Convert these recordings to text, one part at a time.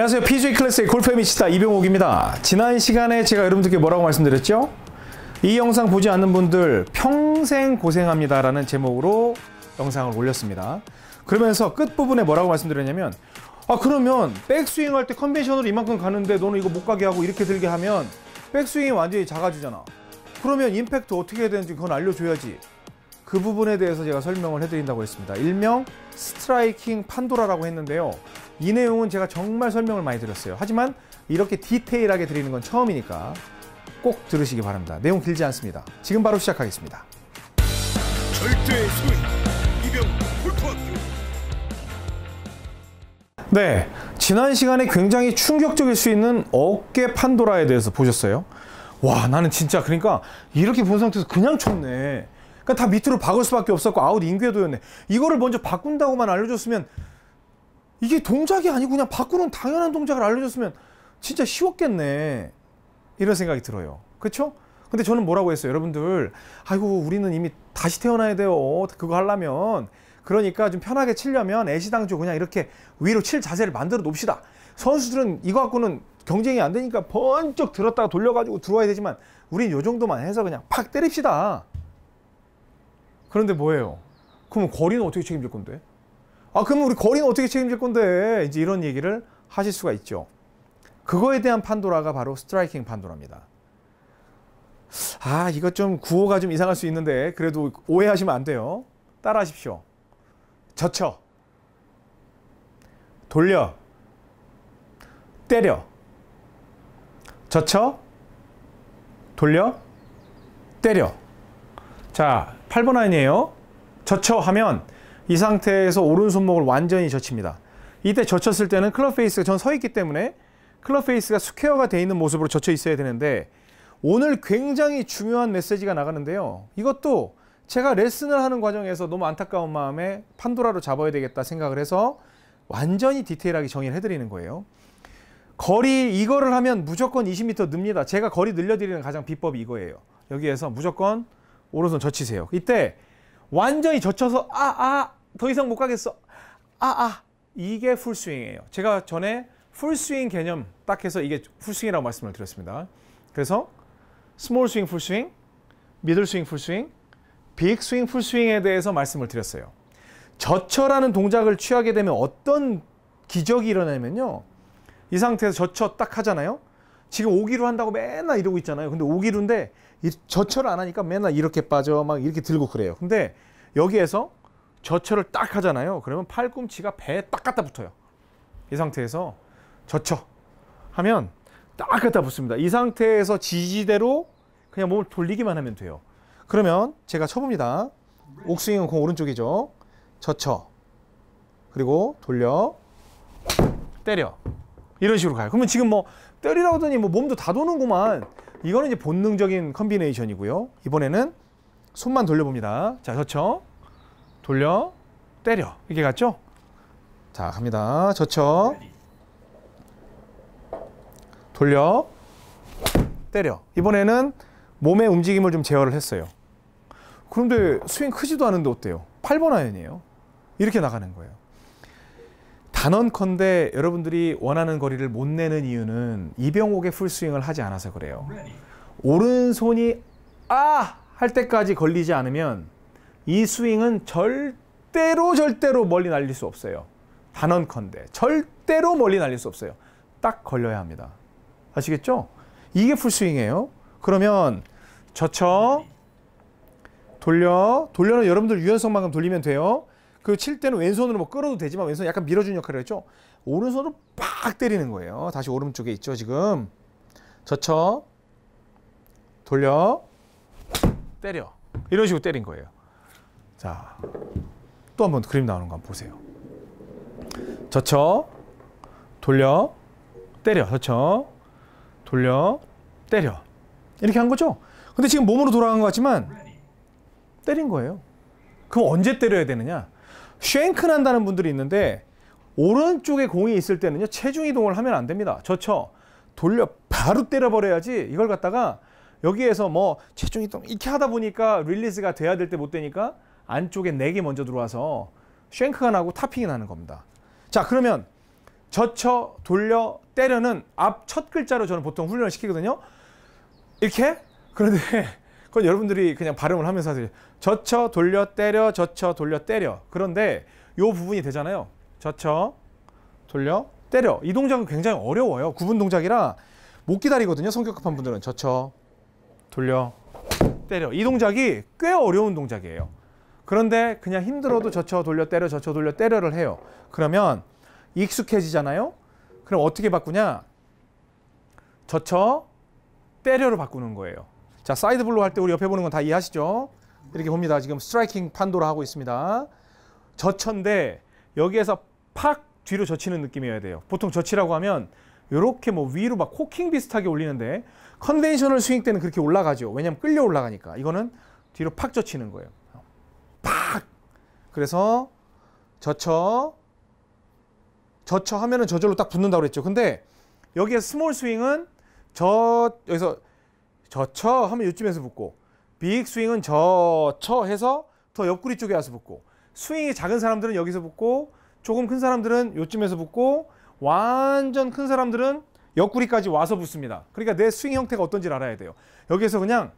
안녕하세요. p j 클래스의 골프의 미치다 이병옥입니다. 지난 시간에 제가 여러분들께 뭐라고 말씀드렸죠? 이 영상 보지 않는 분들 평생 고생합니다 라는 제목으로 영상을 올렸습니다. 그러면서 끝부분에 뭐라고 말씀드렸냐면 아 그러면 백스윙 할 때 컨벤션으로 이만큼 가는데 너는 이거 못 가게 하고 이렇게 들게 하면 백스윙이 완전히 작아지잖아. 그러면 임팩트 어떻게 해야 되는지 그건 알려줘야지. 그 부분에 대해서 제가 설명을 해드린다고 했습니다. 일명 스트라이킹 판도라라고 했는데요. 이 내용은 제가 정말 설명을 많이 드렸어요. 하지만 이렇게 디테일하게 드리는 건 처음이니까 꼭 들으시기 바랍니다. 내용 길지 않습니다. 지금 바로 시작하겠습니다. 절대의 소위 이병 폴토학 네, 지난 시간에 굉장히 충격적일 수 있는 어깨 판도라에 대해서 보셨어요? 와, 나는 진짜 그러니까 이렇게 본 상태에서 그냥 쳤네. 그러니까 다 밑으로 박을 수밖에 없었고 아웃 인구에도였네. 이거를 먼저 바꾼다고만 알려줬으면 이게 동작이 아니고 그냥 바꾸는 당연한 동작을 알려줬으면 진짜 쉬웠겠네. 이런 생각이 들어요. 그렇죠? 근데 저는 뭐라고 했어요? 여러분들, 아이고, 우리는 이미 다시 태어나야 돼요. 그거 하려면. 그러니까 좀 편하게 치려면 애시당초 그냥 이렇게 위로 칠 자세를 만들어 놉시다. 선수들은 이거 갖고는 경쟁이 안 되니까 번쩍 들었다가 돌려가지고 들어와야 되지만 우린 요 정도만 해서 그냥 팍 때립시다. 그런데 뭐예요? 그럼 거리는 어떻게 책임질 건데? 아, 그러면 우리 거리는 어떻게 책임질 건데? 이제 이런 얘기를 하실 수가 있죠. 그거에 대한 판도라가 바로 스트라이킹 판도라입니다. 아, 이거 좀 구호가 좀 이상할 수 있는데 그래도 오해하시면 안 돼요. 따라하십시오. 젖혀. 돌려. 때려. 젖혀. 돌려. 때려. 자, 8번 아니에요. 젖혀 하면 이 상태에서 오른손목을 완전히 젖힙니다. 이때 젖혔을 때는 클럽 페이스가 전 서 있기 때문에 클럽 페이스가 스퀘어가 돼 있는 모습으로 젖혀 있어야 되는데 오늘 굉장히 중요한 메시지가 나가는데요. 이것도 제가 레슨을 하는 과정에서 너무 안타까운 마음에 판도라로 잡아야 되겠다 생각을 해서 완전히 디테일하게 정의를 해드리는 거예요. 거리 이거를 하면 무조건 20m 늡니다. 제가 거리 늘려드리는 가장 비법이 이거예요. 여기에서 무조건 오른손 젖히세요. 이때 완전히 젖혀서 아아 아, 아더 이상 못 가겠어. 아, 아, 이게 풀스윙이에요. 제가 전에 풀스윙 개념 딱 해서 이게 풀스윙이라고 말씀을 드렸습니다. 그래서 스몰 스윙 풀스윙, 미들 스윙 풀스윙, 빅 스윙 풀스윙에 대해서 말씀을 드렸어요. 저처라는 동작을 취하게 되면 어떤 기적이 일어나냐면요. 이 상태에서 저처 딱 하잖아요. 지금 오기로 한다고 맨날 이러고 있잖아요. 근데 오기로인데 저처를 안 하니까 맨날 이렇게 빠져 막 이렇게 들고 그래요. 근데 여기에서 저처을딱 하잖아요. 그러면 팔꿈치가 배에 딱 갖다 붙어요. 이 상태에서 저쳐 하면 딱 갖다 붙습니다. 이 상태에서 지지대로 그냥 몸을 돌리기만 하면 돼요. 그러면 제가 쳐봅니다. 옥스윙은 공 오른쪽이죠. 저쳐 그리고 돌려 때려 이런 식으로 가요. 그러면 지금 뭐 때리라고 하더니 뭐 몸도 다 도는구만. 이거는 이제 본능적인 컨비네이션이고요. 이번에는 손만 돌려봅니다. 자, 저쳐 처 돌려 때려 이게 같죠? 자 갑니다 저쳐 돌려 때려 이번에는 몸의 움직임을 좀 제어를 했어요 그런데 스윙 크지도 않은데 어때요? 8번 아연이에요 이렇게 나가는 거예요 단언컨대 여러분들이 원하는 거리를 못 내는 이유는 이병옥의 풀스윙을 하지 않아서 그래요 오른손이 아! 할 때까지 걸리지 않으면 이 스윙은 절대로 절대로 멀리 날릴 수 없어요. 단언컨대 절대로 멀리 날릴 수 없어요. 딱 걸려야 합니다. 아시겠죠? 이게 풀스윙이에요. 그러면 젖혀 돌려 돌려는 여러분들 유연성만큼 돌리면 돼요. 그 칠 때는 왼손으로 뭐 끌어도 되지만 왼손 약간 밀어주는 역할을 했죠. 오른손으로 팍 때리는 거예요. 다시 오른쪽에 있죠 지금. 젖혀 돌려 때려 이런 식으로 때린 거예요. 자, 또 한 번 그림 나오는 거 한번 보세요. 젖혀, 돌려, 때려, 젖혀, 돌려, 때려. 이렇게 한 거죠? 근데 지금 몸으로 돌아간 것 같지만 때린 거예요. 그럼 언제 때려야 되느냐? 쉔크 한다는 분들이 있는데 오른쪽에 공이 있을 때는요. 체중 이동을 하면 안 됩니다. 젖혀, 돌려, 바로 때려버려야지 이걸 갖다가 여기에서 뭐 체중 이동 이렇게 하다 보니까 릴리스가 돼야 될 때 못 되니까 안쪽에 4개 먼저 들어와서 쉔크가 나고 탑핑이 나는 겁니다. 자 그러면 젖혀, 돌려, 때려는 앞 첫 글자로 저는 보통 훈련을 시키거든요. 이렇게? 그런데 그건 여러분들이 그냥 발음을 하면서 하세요. 젖혀, 돌려, 때려, 젖혀, 돌려, 때려. 그런데 요 부분이 되잖아요. 젖혀, 돌려, 때려. 이 동작은 굉장히 어려워요. 구분 동작이라 못 기다리거든요. 성격 급한 분들은 젖혀, 돌려, 때려. 이 동작이 꽤 어려운 동작이에요. 그런데 그냥 힘들어도 젖혀 돌려 때려 젖혀 돌려 때려를 해요. 그러면 익숙해지잖아요. 그럼 어떻게 바꾸냐? 젖혀 때려로 바꾸는 거예요. 자, 사이드 블로 할때 우리 옆에 보는 건 다 이해하시죠? 이렇게 봅니다. 지금 스트라이킹 판도라 하고 있습니다. 젖혀인데 여기에서 팍 뒤로 젖히는 느낌이어야 돼요. 보통 젖히라고 하면 이렇게 뭐 위로 막 코킹 비슷하게 올리는데 컨벤셔널 스윙 때는 그렇게 올라가죠. 왜냐면 끌려 올라가니까. 이거는 뒤로 팍 젖히는 거예요. 그래서 저처저처 하면은 저절로 딱 붙는다고 그랬죠. 근데 여기에 스몰 스윙은 저 여기서 저처 하면 요쯤에서 붙고 빅 스윙은 저처 해서 더 옆구리 쪽에 와서 붙고 스윙이 작은 사람들은 여기서 붙고 조금 큰 사람들은 요쯤에서 붙고 완전 큰 사람들은 옆구리까지 와서 붙습니다. 그러니까 내 스윙 형태가 어떤지 알아야 돼요. 여기에서 그냥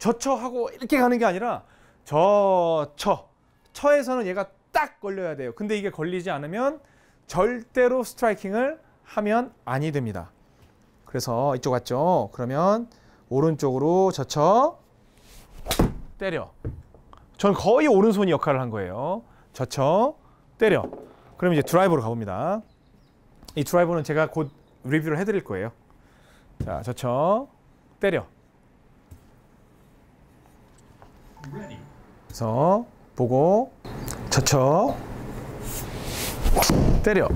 저처 하고 이렇게 가는 게 아니라 저처 처에서는 얘가 딱 걸려야 돼요. 근데 이게 걸리지 않으면 절대로 스트라이킹을 하면 아니 됩니다. 그래서 이쪽 왔죠? 그러면 오른쪽으로 젖혀 때려. 전 거의 오른손이 역할을 한 거예요. 젖혀 때려. 그럼 이제 드라이버로 가봅니다. 이 드라이버는 제가 곧 리뷰를 해드릴 거예요. 자, 젖혀 때려. 그래서 보고 저척 때려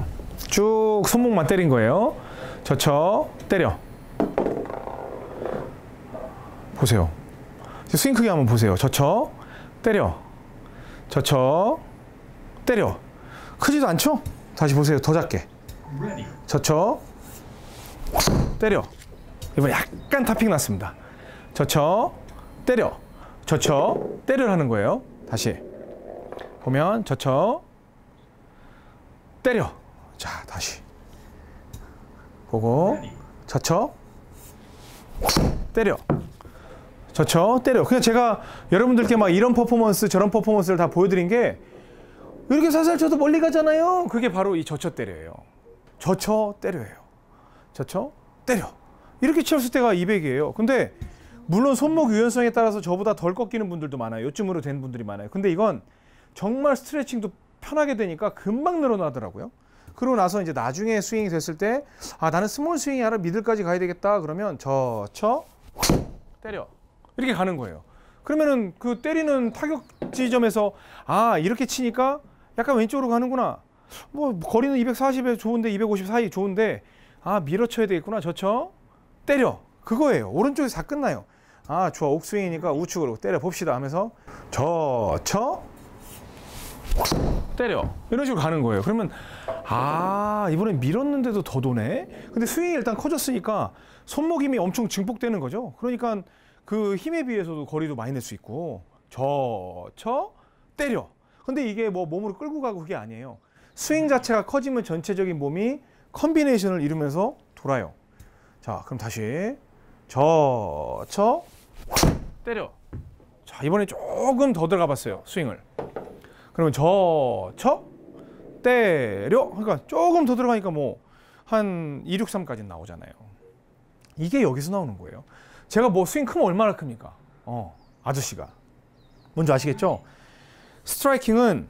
쭉 손목만 때린 거예요 저척 때려 보세요 스윙 크기 한번 보세요 저척 때려 저척 때려 크지도 않죠? 다시 보세요 더 작게 저척 때려 이번 약간 탑핑 났습니다 저척 때려 저척 때려 하는 거예요 다시 보면 젖혀 때려 자 다시 보고 젖혀 때려 젖혀 때려 그냥 제가 여러분들께 막 이런 퍼포먼스 저런 퍼포먼스를 다 보여드린 게 이렇게 살살 쳐도 멀리 가잖아요 그게 바로 이 젖혀 때려예요 젖혀 때려예요 젖혀 때려 이렇게 치열을 때가 200이에요 근데 물론 손목 유연성에 따라서 저보다 덜 꺾이는 분들도 많아요 요쯤으로 된 분들이 많아요 근데 이건 정말 스트레칭도 편하게 되니까 금방 늘어나더라고요. 그러고 나서 이제 나중에 스윙이 됐을 때, 아, 나는 스몰 스윙이 아니라 미들까지 가야 되겠다. 그러면 저, 쳐, 때려. 이렇게 가는 거예요. 그러면은 그 때리는 타격 지점에서, 아, 이렇게 치니까 약간 왼쪽으로 가는구나. 뭐, 거리는 240에 좋은데, 250 사이 좋은데, 아, 밀어쳐야 되겠구나. 저, 쳐, 때려. 그거예요. 오른쪽에서 다 끝나요. 아, 좋아. 옥스윙이니까 우측으로 때려 봅시다 하면서, 저, 쳐, 때려 이런 식으로 가는 거예요 그러면 아 이번엔 밀었는데도 더 도네 근데 스윙이 일단 커졌으니까 손목 힘이 엄청 증폭되는 거죠 그러니까 그 힘에 비해서도 거리도 많이 낼 수 있고 저쳐 때려 근데 이게 뭐 몸으로 끌고 가고 그게 아니에요 스윙 자체가 커지면 전체적인 몸이 컨비네이션을 이루면서 돌아요 자 그럼 다시 저쳐 때려 자 이번에 조금 더 들어가 봤어요 스윙을 그러면 저쳐 때려 그러니까 조금 더 들어가니까 뭐한 2, 6, 3까지 나오잖아요. 이게 여기서 나오는 거예요. 제가 뭐 스윙 크면 얼마나 큽니까? 어, 아저씨가. 뭔지 아시겠죠? 스트라이킹은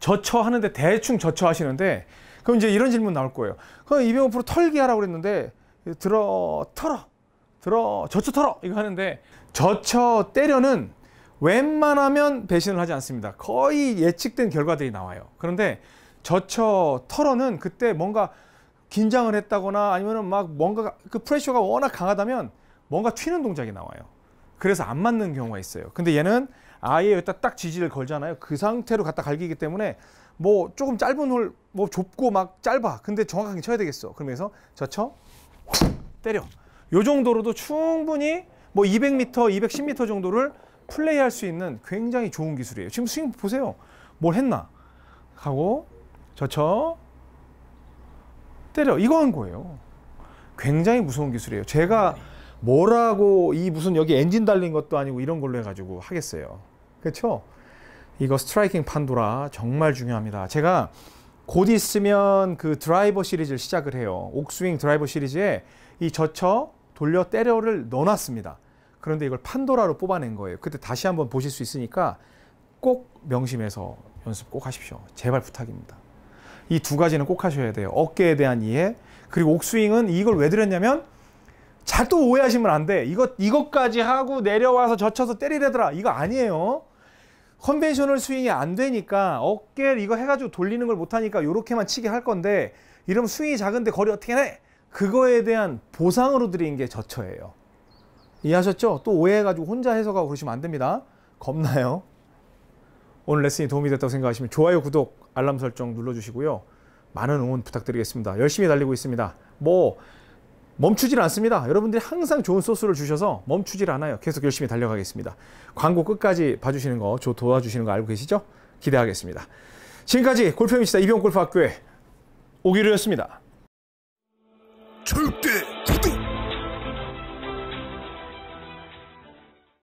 저쳐 하는데 대충 저쳐 하시는데 그럼 이제 이런 질문 나올 거예요. 그럼 이병호 프로 털기 하라고 그랬는데 들어 털어 들어 저쳐 털어 이거 하는데 저쳐 때려는 웬만하면 배신을 하지 않습니다. 거의 예측된 결과들이 나와요. 그런데 저처 털어는 그때 뭔가 긴장을 했다거나 아니면은 막 뭔가 그 프레셔가 워낙 강하다면 뭔가 튀는 동작이 나와요. 그래서 안 맞는 경우가 있어요. 근데 얘는 아예 여기다 딱 지지를 걸잖아요. 그 상태로 갖다 갈기기 때문에 뭐 조금 짧은 홀, 뭐 좁고 막 짧아. 근데 정확하게 쳐야 되겠어. 그러면서 저쳐 때려. 요 정도로도 충분히 뭐 200m, 210m 정도를 플레이할 수 있는 굉장히 좋은 기술이에요. 지금 스윙 보세요. 뭘 했나? 하고 저쳐 때려 이거 한 거예요. 굉장히 무서운 기술이에요. 제가 뭐라고 이 무슨 여기 엔진 달린 것도 아니고 이런 걸로 해가지고 하겠어요. 그렇죠? 이거 스트라이킹 판도라 정말 중요합니다. 제가 곧 있으면 그 드라이버 시리즈를 시작을 해요. 옥스윙 드라이버 시리즈에 이 저쳐 돌려 때려를 넣어놨습니다. 그런데 이걸 판도라로 뽑아낸 거예요. 그때 다시 한번 보실 수 있으니까 꼭 명심해서 연습 꼭 하십시오. 제발 부탁입니다. 이 두 가지는 꼭 하셔야 돼요. 어깨에 대한 이해 그리고 옥스윙은 이걸 왜들였냐면잘 또 오해하시면 안 돼. 이것 이것까지 하고 내려와서 젖혀서 때리려더라. 이거 아니에요. 컨벤셔널 스윙이 안 되니까 어깨를 이거 해가지고 돌리는 걸 못하니까 이렇게만 치게 할 건데 이러면 스윙이 작은데 거리 어떻게 해? 그거에 대한 보상으로 드린 게 저처예요. 이해하셨죠? 또 오해해가지고 혼자 해석하고 그러시면 안 됩니다. 겁나요? 오늘 레슨이 도움이 됐다고 생각하시면 좋아요, 구독, 알람 설정 눌러주시고요. 많은 응원 부탁드리겠습니다. 열심히 달리고 있습니다. 뭐 멈추질 않습니다. 여러분들이 항상 좋은 소스를 주셔서 멈추질 않아요. 계속 열심히 달려가겠습니다. 광고 끝까지 봐주시는 거, 저 도와주시는 거 알고 계시죠? 기대하겠습니다. 지금까지 골프의 미치다 이병골프학교의 오기로였습니다. 절대